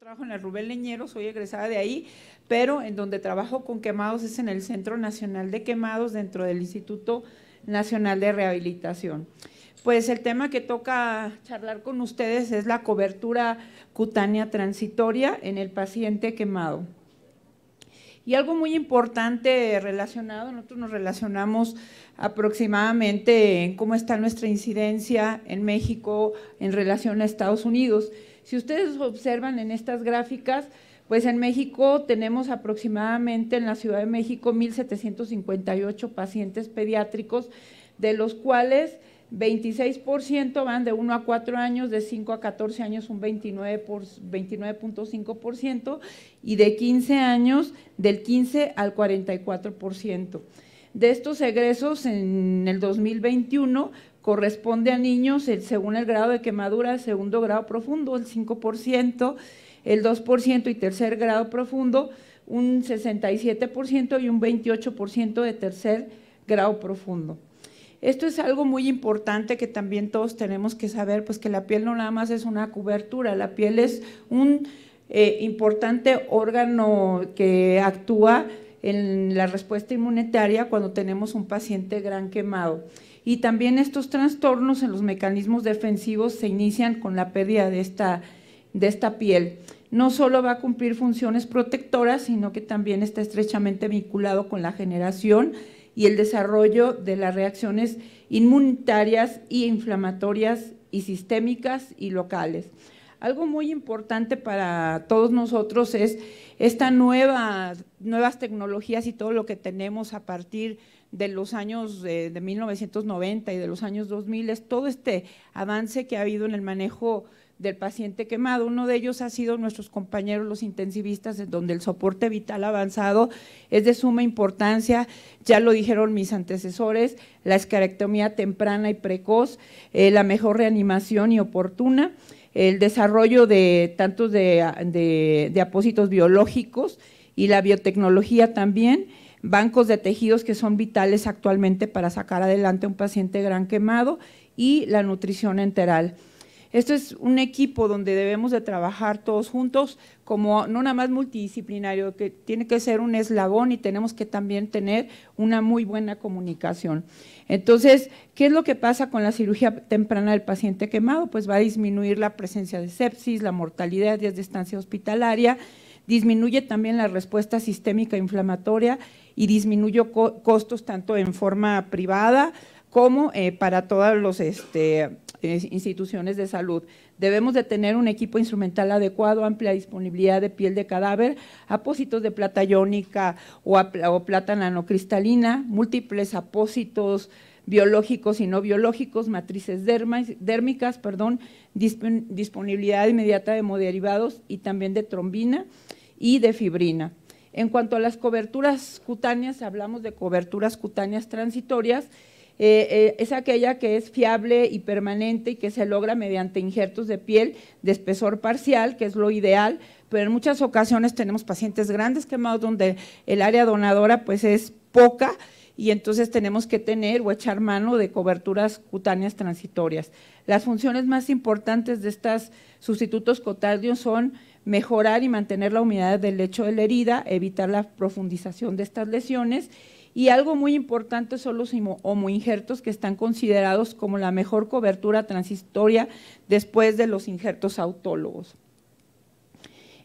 Trabajo en la Rubén Leñero, soy egresada de ahí, pero en donde trabajo con quemados es en el Centro Nacional de Quemados dentro del Instituto Nacional de Rehabilitación. Pues el tema que toca charlar con ustedes es la cobertura cutánea transitoria en el paciente quemado. Y algo muy importante relacionado, nosotros nos relacionamos aproximadamente en cómo está nuestra incidencia en México en relación a Estados Unidos. Si ustedes observan en estas gráficas, pues en México tenemos aproximadamente en la Ciudad de México 1.758 pacientes pediátricos, de los cuales 26% van de 1 a 4 años, de 5 a 14 años un 29.5% y de 15 años del 15 al 44%. De estos egresos en el 2021, corresponde a niños según el grado de quemadura, segundo grado profundo, el 5%, el 2% y tercer grado profundo, un 67% y un 28% de tercer grado profundo. Esto es algo muy importante que también todos tenemos que saber, pues que la piel no nada más es una cobertura, la piel es un eh, importante órgano que actúa en la respuesta inmunitaria cuando tenemos un paciente gran quemado. Y también estos trastornos en los mecanismos defensivos se inician con la pérdida de esta, piel. No solo va a cumplir funciones protectoras, sino que también está estrechamente vinculado con la generación y el desarrollo de las reacciones inmunitarias e inflamatorias y sistémicas y locales. Algo muy importante para todos nosotros es estas nueva, nuevas tecnologías y todo lo que tenemos a partir de los años eh, de, 1990 y de los años 2000, es todo este avance que ha habido en el manejo del paciente quemado. Uno de ellos ha sido nuestros compañeros los intensivistas, donde el soporte vital avanzado es de suma importancia. Ya lo dijeron mis antecesores, la escarectomía temprana y precoz, eh, la mejor reanimación y oportuna el desarrollo de tantos de, apósitos biológicos y la biotecnología también, bancos de tejidos que son vitales actualmente para sacar adelante a un paciente gran quemado y la nutrición enteral. Esto es un equipo donde debemos de trabajar todos juntos, como no nada más multidisciplinario, que tiene que ser un eslabón y tenemos que también tener una muy buena comunicación. Entonces, ¿qué es lo que pasa con la cirugía temprana del paciente quemado? Pues va a disminuir la presencia de sepsis, la mortalidad, días de estancia hospitalaria, disminuye también la respuesta sistémica inflamatoria y disminuye costos tanto en forma privada como eh, para todos los… Este, eh, instituciones de salud. Debemos de tener un equipo instrumental adecuado, amplia disponibilidad de piel de cadáver, apósitos de plata iónica o, plata nanocristalina, múltiples apósitos biológicos y no biológicos, matrices dérmicas, perdón, disponibilidad inmediata de hemoderivados y también de trombina y de fibrina. En cuanto a las coberturas cutáneas, hablamos de coberturas cutáneas transitorias, eh, eh, es aquella que es fiable y permanente y que se logra mediante injertos de piel de espesor parcial, que es lo ideal, pero en muchas ocasiones tenemos pacientes grandes quemados donde el área donadora pues es poca y entonces tenemos que tener o echar mano de coberturas cutáneas transitorias. Las funciones más importantes de estos sustitutos cotardios son mejorar y mantener la humedad del lecho de la herida, evitar la profundización de estas lesiones y algo muy importante son los homoinjertos que están considerados como la mejor cobertura transitoria después de los injertos autólogos.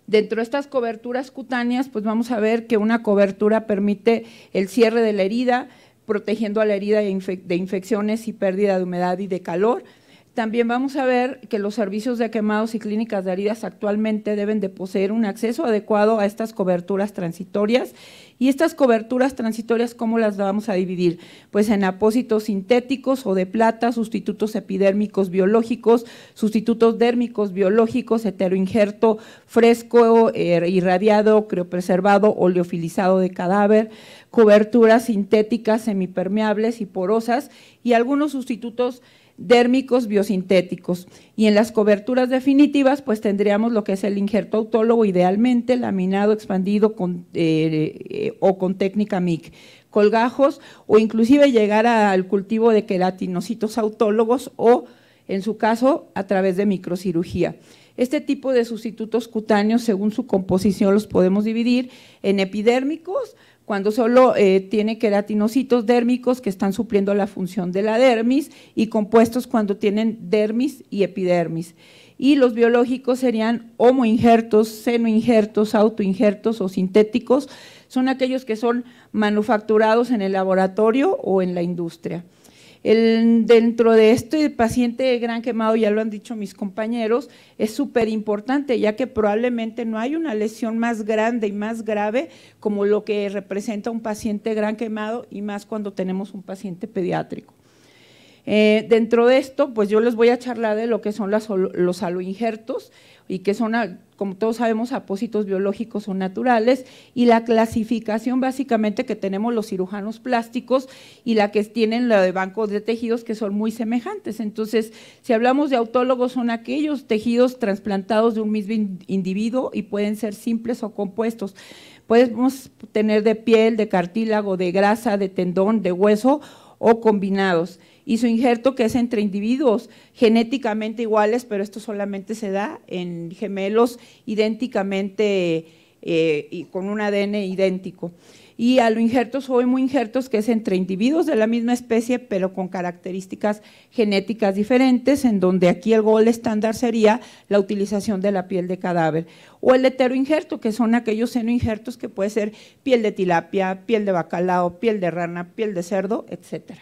Dentro de estas coberturas cutáneas, pues vamos a ver que una cobertura permite el cierre de la herida, protegiendo a la herida de infecciones y pérdida de humedad y de calor, también vamos a ver que los servicios de quemados y clínicas de heridas actualmente deben de poseer un acceso adecuado a estas coberturas transitorias. ¿Y estas coberturas transitorias cómo las vamos a dividir? Pues en apósitos sintéticos o de plata, sustitutos epidérmicos biológicos, sustitutos dérmicos biológicos, heteroinjerto fresco, eh, irradiado, criopreservado, oleofilizado de cadáver, coberturas sintéticas semipermeables y porosas y algunos sustitutos dérmicos biosintéticos. Y en las coberturas definitivas, pues tendríamos lo que es el injerto autólogo, idealmente laminado, expandido con, eh, eh, o con técnica MIC colgajos o inclusive llegar al cultivo de queratinocitos autólogos o, en su caso, a través de microcirugía. Este tipo de sustitutos cutáneos, según su composición, los podemos dividir en epidérmicos, cuando solo eh, tiene queratinocitos dérmicos que están supliendo la función de la dermis y compuestos cuando tienen dermis y epidermis. Y los biológicos serían homoinjertos, senoinjertos, autoinjertos o sintéticos, son aquellos que son manufacturados en el laboratorio o en la industria dentro de esto el paciente gran quemado, ya lo han dicho mis compañeros, es súper importante, ya que probablemente no hay una lesión más grande y más grave como lo que representa un paciente gran quemado y más cuando tenemos un paciente pediátrico. Eh, dentro de esto, pues yo les voy a charlar de lo que son las, los aloinjertos y que son, como todos sabemos, apósitos biológicos o naturales, y la clasificación básicamente que tenemos los cirujanos plásticos y la que tienen la de bancos de tejidos que son muy semejantes. Entonces, si hablamos de autólogos, son aquellos tejidos trasplantados de un mismo individuo y pueden ser simples o compuestos. Podemos tener de piel, de cartílago, de grasa, de tendón, de hueso o combinados y su injerto que es entre individuos genéticamente iguales, pero esto solamente se da en gemelos idénticamente eh, y con un ADN idéntico. Y a los injertos muy injertos que es entre individuos de la misma especie, pero con características genéticas diferentes, en donde aquí el gol estándar sería la utilización de la piel de cadáver. O el injerto, que son aquellos injertos que puede ser piel de tilapia, piel de bacalao, piel de rana, piel de cerdo, etcétera.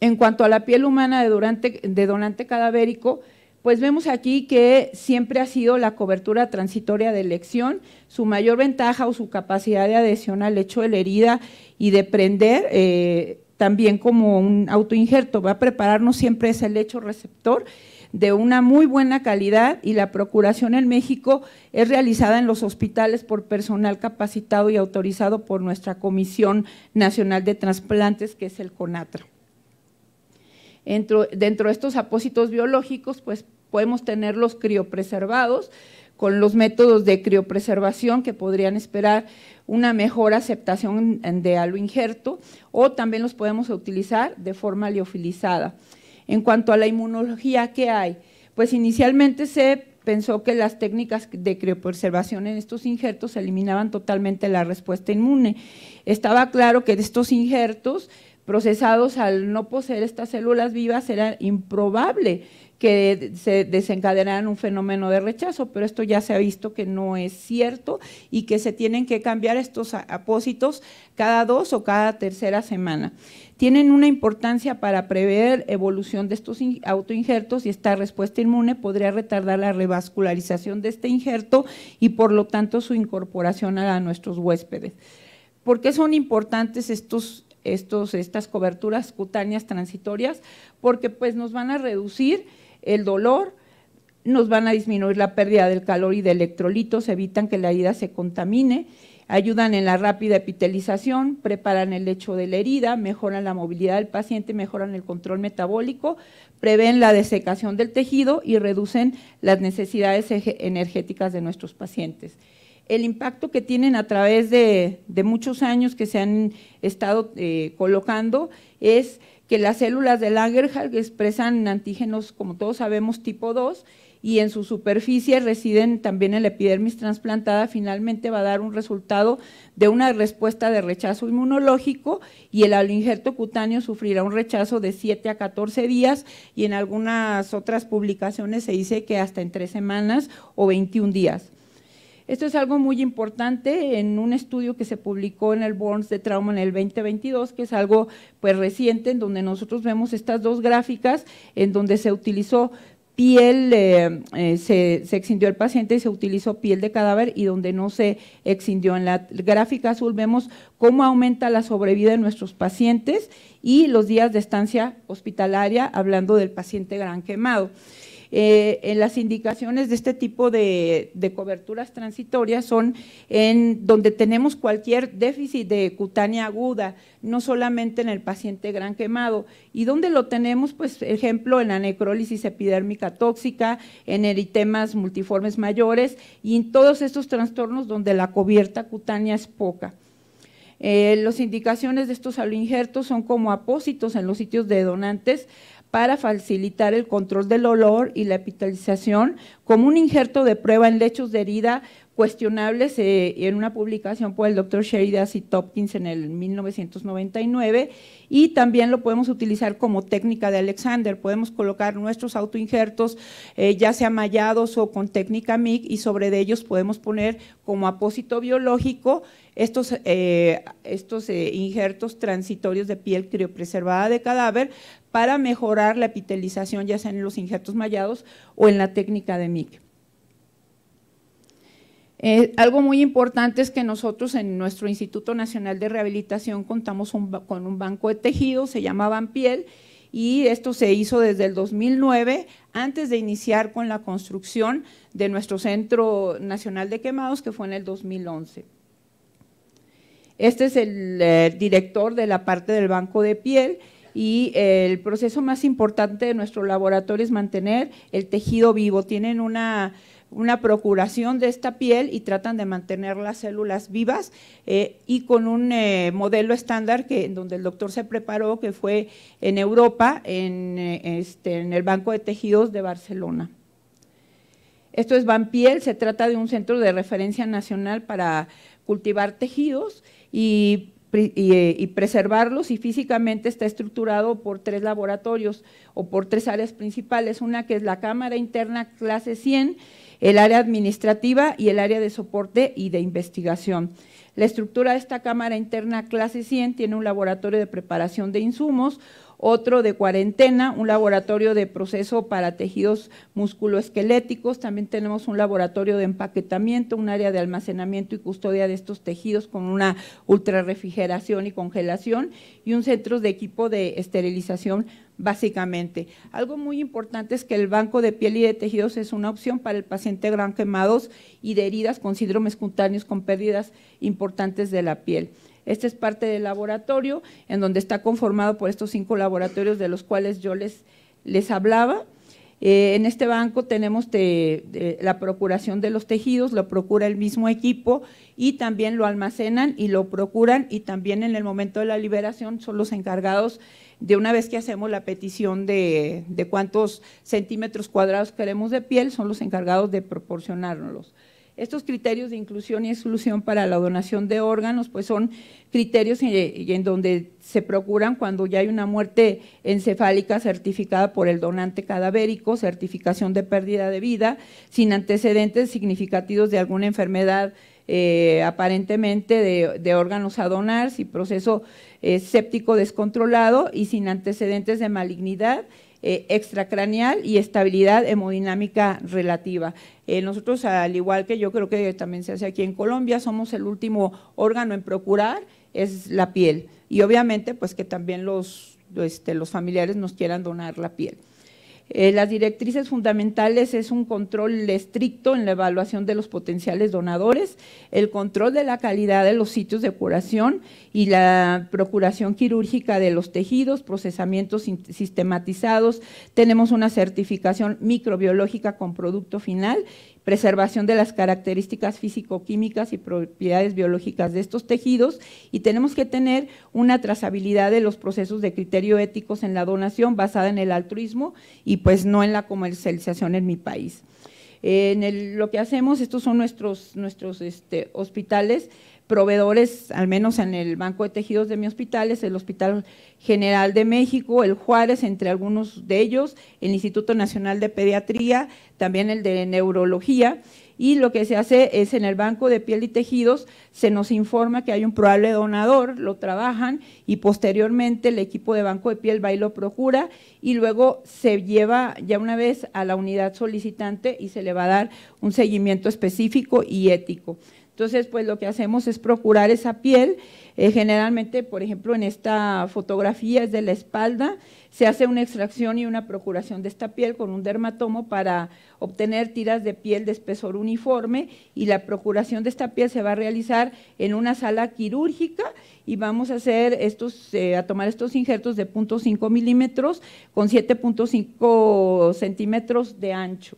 En cuanto a la piel humana de, donante cadavérico, pues vemos aquí que siempre ha sido la cobertura transitoria de elección, su mayor ventaja o su capacidad de adhesión al hecho de la herida y de prender, eh, también como un autoinjerto, va a prepararnos siempre ese lecho receptor de una muy buena calidad y la procuración en México es realizada en los hospitales por personal capacitado y autorizado por nuestra Comisión Nacional de Transplantes, que es el CONATRA. Dentro, de estos apósitos biológicos, pues podemos tenerlos criopreservados con los métodos de criopreservación que podrían esperar una mejor aceptación de injerto o también los podemos utilizar de forma liofilizada. En cuanto a la inmunología que hay, pues inicialmente se pensó que las técnicas de criopreservación en estos injertos eliminaban totalmente la respuesta inmune. Estaba claro que de estos injertos procesados al no poseer estas células vivas, era improbable que se desencadenaran un fenómeno de rechazo, pero esto ya se ha visto que no es cierto y que se tienen que cambiar estos apósitos cada dos o cada tercera semana. Tienen una importancia para prever evolución de estos autoinjertos y esta respuesta inmune podría retardar la revascularización de este injerto y por lo tanto su incorporación a nuestros huéspedes. ¿Por qué son importantes estos estas coberturas cutáneas transitorias, porque pues nos van a reducir el dolor, nos van a disminuir la pérdida del calor y de electrolitos, evitan que la herida se contamine, ayudan en la rápida epitelización, preparan el lecho de la herida, mejoran la movilidad del paciente, mejoran el control metabólico, prevén la desecación del tejido y reducen las necesidades energéticas de nuestros pacientes el impacto que tienen a través de, muchos años que se han estado eh, colocando es que las células de Langerhans expresan antígenos, como todos sabemos, tipo 2, y en su superficie residen también en la epidermis transplantada. finalmente va a dar un resultado de una respuesta de rechazo inmunológico y el injerto cutáneo sufrirá un rechazo de 7 a 14 días y en algunas otras publicaciones se dice que hasta en 3 semanas o 21 días. Esto es algo muy importante en un estudio que se publicó en el Burns de Trauma en el 2022, que es algo pues reciente, en donde nosotros vemos estas dos gráficas, en donde se utilizó piel, eh, eh, se, se, el paciente y se utilizó piel de cadáver y donde no se extindió. En la gráfica azul vemos cómo aumenta la sobrevida de nuestros pacientes y los días de estancia hospitalaria, hablando del paciente gran quemado. Eh, en las indicaciones de este tipo de, coberturas transitorias son en donde tenemos cualquier déficit de cutánea aguda, no solamente en el paciente gran quemado. ¿Y donde lo tenemos? Pues, ejemplo, en la necrólisis epidérmica tóxica, en eritemas multiformes mayores y en todos estos trastornos donde la cubierta cutánea es poca. Eh, las indicaciones de estos aloinjertos son como apósitos en los sitios de donantes para facilitar el control del olor y la epitalización, como un injerto de prueba en lechos de herida cuestionables en una publicación por el doctor Sheridan y Topkins en el 1999 y también lo podemos utilizar como técnica de Alexander. Podemos colocar nuestros autoinjertos eh, ya sea mallados o con técnica MIG y sobre de ellos podemos poner como apósito biológico estos, eh, estos eh, injertos transitorios de piel criopreservada de cadáver para mejorar la epitelización ya sea en los injertos mallados o en la técnica de MIG. Eh, algo muy importante es que nosotros en nuestro Instituto Nacional de Rehabilitación contamos con un banco de tejidos se llama piel y esto se hizo desde el 2009, antes de iniciar con la construcción de nuestro Centro Nacional de Quemados, que fue en el 2011. Este es el eh, director de la parte del banco de piel y eh, el proceso más importante de nuestro laboratorio es mantener el tejido vivo. Tienen una una procuración de esta piel y tratan de mantener las células vivas eh, y con un eh, modelo estándar que en donde el doctor se preparó que fue en Europa en, eh, este, el Banco de Tejidos de Barcelona. Esto es vampiel se trata de un centro de referencia nacional para cultivar tejidos y y, preservarlos y físicamente está estructurado por tres laboratorios o por tres áreas principales, una que es la cámara interna clase 100, el área administrativa y el área de soporte y de investigación. La estructura de esta Cámara Interna Clase 100 tiene un laboratorio de preparación de insumos, otro de cuarentena, un laboratorio de proceso para tejidos musculoesqueléticos, también tenemos un laboratorio de empaquetamiento, un área de almacenamiento y custodia de estos tejidos con una ultrarrefrigeración y congelación y un centro de equipo de esterilización básicamente. Algo muy importante es que el banco de piel y de tejidos es una opción para el paciente gran quemados y de heridas con síndromes cutáneos con pérdidas importantes de la piel. Esta es parte del laboratorio, en donde está conformado por estos cinco laboratorios de los cuales yo les, hablaba. Eh, en este banco tenemos la procuración de los tejidos, lo procura el mismo equipo y también lo almacenan y lo procuran y también en el momento de la liberación son los encargados de una vez que hacemos la petición de, de cuántos centímetros cuadrados queremos de piel, son los encargados de proporcionárnoslos. Estos criterios de inclusión y exclusión para la donación de órganos, pues son criterios eh, en, donde se procuran cuando ya hay una muerte encefálica certificada por el donante cadavérico, certificación de pérdida de vida, sin antecedentes significativos de alguna enfermedad eh, aparentemente de, órganos a donar, sin proceso eh, séptico descontrolado y sin antecedentes de malignidad eh, extracranial y estabilidad hemodinámica relativa. Eh, nosotros, al igual que yo creo que también se hace aquí en Colombia, somos el último órgano en procurar, es la piel. Y obviamente, pues que también los este, familiares nos quieran donar la piel. Eh, las directrices fundamentales es un control estricto en la evaluación de los potenciales donadores, el control de la calidad de los sitios de curación y la procuración quirúrgica de los tejidos, procesamientos sistematizados. Tenemos una certificación microbiológica con producto final preservación de las características físico-químicas y propiedades biológicas de estos tejidos y tenemos que tener una trazabilidad de los procesos de criterio éticos en la donación basada en el altruismo y pues no en la comercialización en mi país. En lo que hacemos, estos son nuestros, nuestros este, hospitales, proveedores, al menos en el Banco de Tejidos de mi hospital, es el Hospital General de México, el Juárez, entre algunos de ellos, el Instituto Nacional de Pediatría, también el de Neurología y lo que se hace es en el banco de piel y tejidos se nos informa que hay un probable donador, lo trabajan y posteriormente el equipo de banco de piel va y lo procura y luego se lleva ya una vez a la unidad solicitante y se le va a dar un seguimiento específico y ético. Entonces, pues lo que hacemos es procurar esa piel eh, generalmente, por ejemplo, en esta fotografía es de la espalda, se hace una extracción y una procuración de esta piel con un dermatomo para obtener tiras de piel de espesor uniforme y la procuración de esta piel se va a realizar en una sala quirúrgica y vamos a hacer estos, eh, a tomar estos injertos de 0.5 milímetros con 7.5 centímetros de ancho.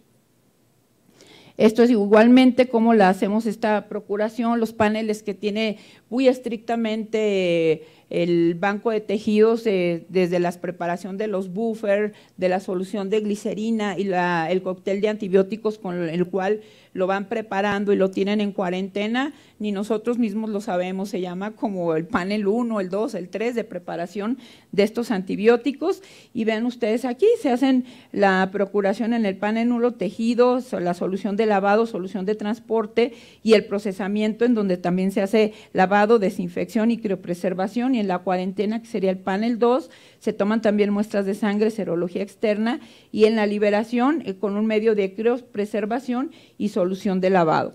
Esto es igualmente como la hacemos esta procuración, los paneles que tiene muy estrictamente el banco de tejidos eh, desde la preparación de los buffers, de la solución de glicerina y el cóctel de antibióticos con el cual lo van preparando y lo tienen en cuarentena, ni nosotros mismos lo sabemos, se llama como el panel 1, el 2, el 3 de preparación de estos antibióticos. Y vean ustedes aquí, se hacen la procuración en el panel nulo tejidos, la solución de lavado, solución de transporte y el procesamiento en donde también se hace lavado, desinfección y criopreservación en la cuarentena, que sería el panel 2, se toman también muestras de sangre, serología externa y en la liberación eh, con un medio de preservación y solución de lavado.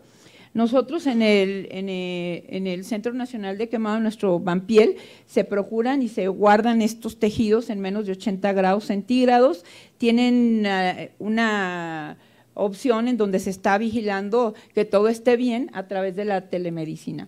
Nosotros en el, eh, Centro Nacional de Quemado, nuestro vampiel se procuran y se guardan estos tejidos en menos de 80 grados centígrados. Tienen eh, una opción en donde se está vigilando que todo esté bien a través de la telemedicina.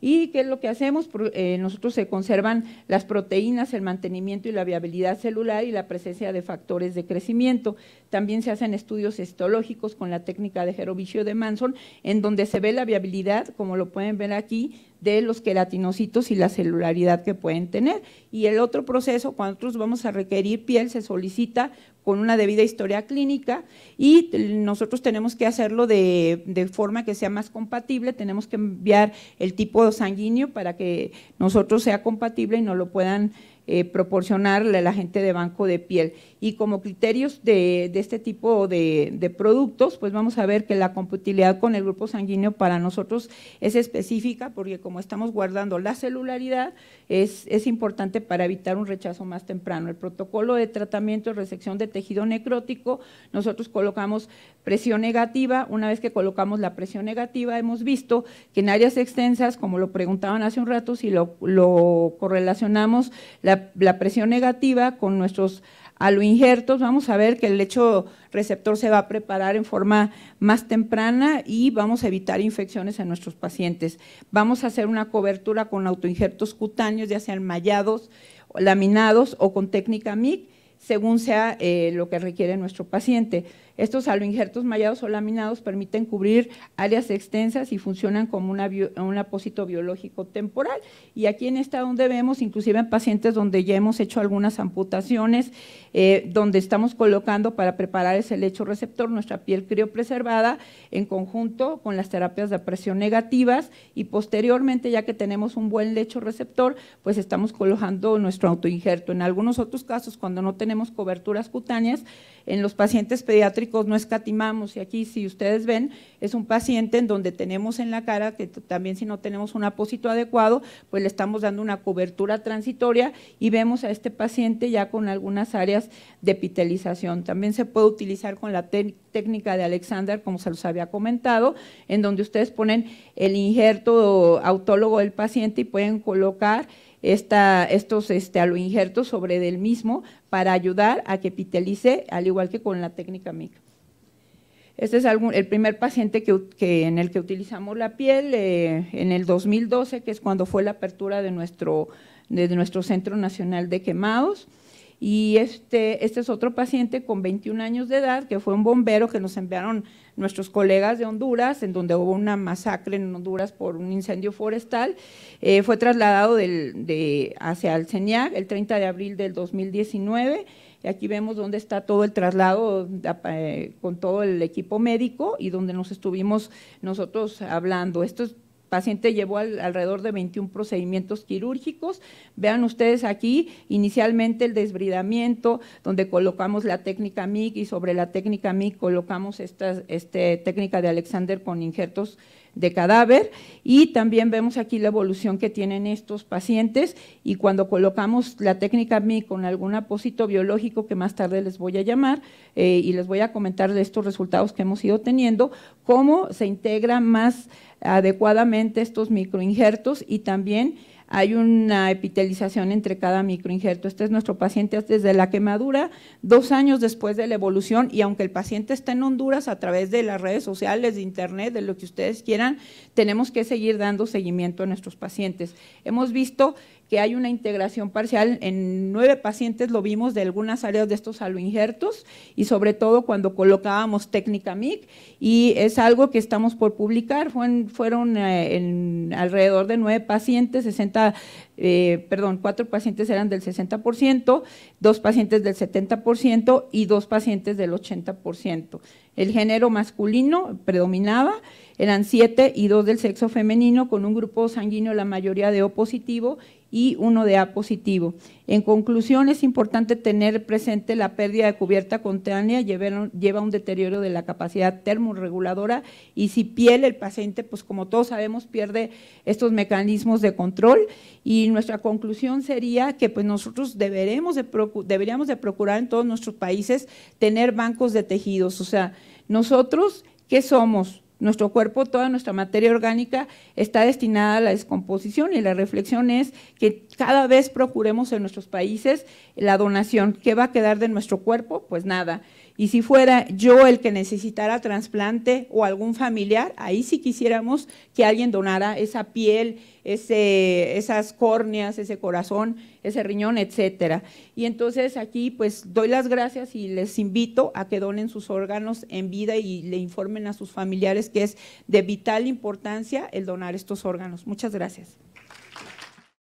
¿Y qué es lo que hacemos? Eh, nosotros se conservan las proteínas, el mantenimiento y la viabilidad celular y la presencia de factores de crecimiento. También se hacen estudios histológicos con la técnica de Jerovicio de Manson, en donde se ve la viabilidad, como lo pueden ver aquí, de los queratinocitos y la celularidad que pueden tener. Y el otro proceso, cuando nosotros vamos a requerir piel, se solicita con una debida historia clínica y nosotros tenemos que hacerlo de, forma que sea más compatible, tenemos que enviar el tipo sanguíneo para que nosotros sea compatible y no lo puedan eh, proporcionarle a la gente de banco de piel. Y como criterios de, este tipo de, productos, pues vamos a ver que la compatibilidad con el grupo sanguíneo para nosotros es específica, porque como estamos guardando la celularidad, es, es importante para evitar un rechazo más temprano. El protocolo de tratamiento de resección de tejido necrótico, nosotros colocamos presión negativa. Una vez que colocamos la presión negativa, hemos visto que en áreas extensas, como lo preguntaban hace un rato, si lo correlacionamos, la la, presión negativa con nuestros aloinjertos, vamos a ver que el lecho receptor se va a preparar en forma más temprana y vamos a evitar infecciones en nuestros pacientes. Vamos a hacer una cobertura con autoinjertos cutáneos, ya sean mallados, laminados o con técnica MIC, según sea eh, lo que requiere nuestro paciente. Estos aloinjertos mallados o laminados permiten cubrir áreas extensas y funcionan como un apósito biológico temporal. Y aquí en esta donde vemos, inclusive en pacientes donde ya hemos hecho algunas amputaciones, eh, donde estamos colocando para preparar ese lecho receptor nuestra piel criopreservada en conjunto con las terapias de presión negativas y posteriormente, ya que tenemos un buen lecho receptor, pues estamos colocando nuestro autoinjerto. En algunos otros casos, cuando no tenemos coberturas cutáneas, en los pacientes pediátricos no escatimamos y aquí si ustedes ven es un paciente en donde tenemos en la cara que también si no tenemos un apósito adecuado pues le estamos dando una cobertura transitoria y vemos a este paciente ya con algunas áreas de epitelización. También se puede utilizar con la técnica de Alexander como se los había comentado en donde ustedes ponen el injerto autólogo del paciente y pueden colocar estos este, aloinjertos sobre del mismo para ayudar a que epitelice, al igual que con la técnica MIC. Este es el primer paciente en el que utilizamos la piel eh, en el 2012, que es cuando fue la apertura de nuestro, de nuestro Centro Nacional de Quemados. Y este, este es otro paciente con 21 años de edad, que fue un bombero que nos enviaron nuestros colegas de Honduras, en donde hubo una masacre en Honduras por un incendio forestal. Eh, fue trasladado de, hacia el CENIAC el 30 de abril del 2019. Y aquí vemos dónde está todo el traslado eh, con todo el equipo médico y donde nos estuvimos nosotros hablando. Esto es paciente llevó alrededor de 21 procedimientos quirúrgicos. Vean ustedes aquí inicialmente el desbridamiento, donde colocamos la técnica MIG y sobre la técnica MIG colocamos esta este, técnica de Alexander con injertos de cadáver y también vemos aquí la evolución que tienen estos pacientes y cuando colocamos la técnica MI con algún apósito biológico que más tarde les voy a llamar eh, y les voy a comentar de estos resultados que hemos ido teniendo, cómo se integra más adecuadamente estos microinjertos y también hay una epitelización entre cada microinjerto. Este es nuestro paciente desde la quemadura, dos años después de la evolución, y aunque el paciente está en Honduras, a través de las redes sociales, de internet, de lo que ustedes quieran, tenemos que seguir dando seguimiento a nuestros pacientes. Hemos visto que hay una integración parcial. En nueve pacientes lo vimos de algunas áreas de estos aloinjertos y sobre todo cuando colocábamos técnica MIC y es algo que estamos por publicar. Fueron, fueron eh, en alrededor de nueve pacientes, 60, eh, perdón, cuatro pacientes eran del 60%, dos pacientes del 70% y dos pacientes del 80%. El género masculino predominaba, eran siete y dos del sexo femenino con un grupo sanguíneo la mayoría de O positivo y uno de A positivo. En conclusión, es importante tener presente la pérdida de cubierta contánea, lleva un deterioro de la capacidad termorreguladora y si piel, el paciente, pues como todos sabemos, pierde estos mecanismos de control y nuestra conclusión sería que pues nosotros deberemos deberíamos de procurar en todos nuestros países tener bancos de tejidos, o sea, nosotros, ¿qué somos? Nuestro cuerpo, toda nuestra materia orgánica está destinada a la descomposición y la reflexión es que cada vez procuremos en nuestros países la donación. ¿Qué va a quedar de nuestro cuerpo? Pues nada. Y si fuera yo el que necesitara trasplante o algún familiar, ahí sí quisiéramos que alguien donara esa piel, ese, esas córneas, ese corazón, ese riñón, etcétera. Y entonces aquí pues doy las gracias y les invito a que donen sus órganos en vida y le informen a sus familiares que es de vital importancia el donar estos órganos. Muchas gracias.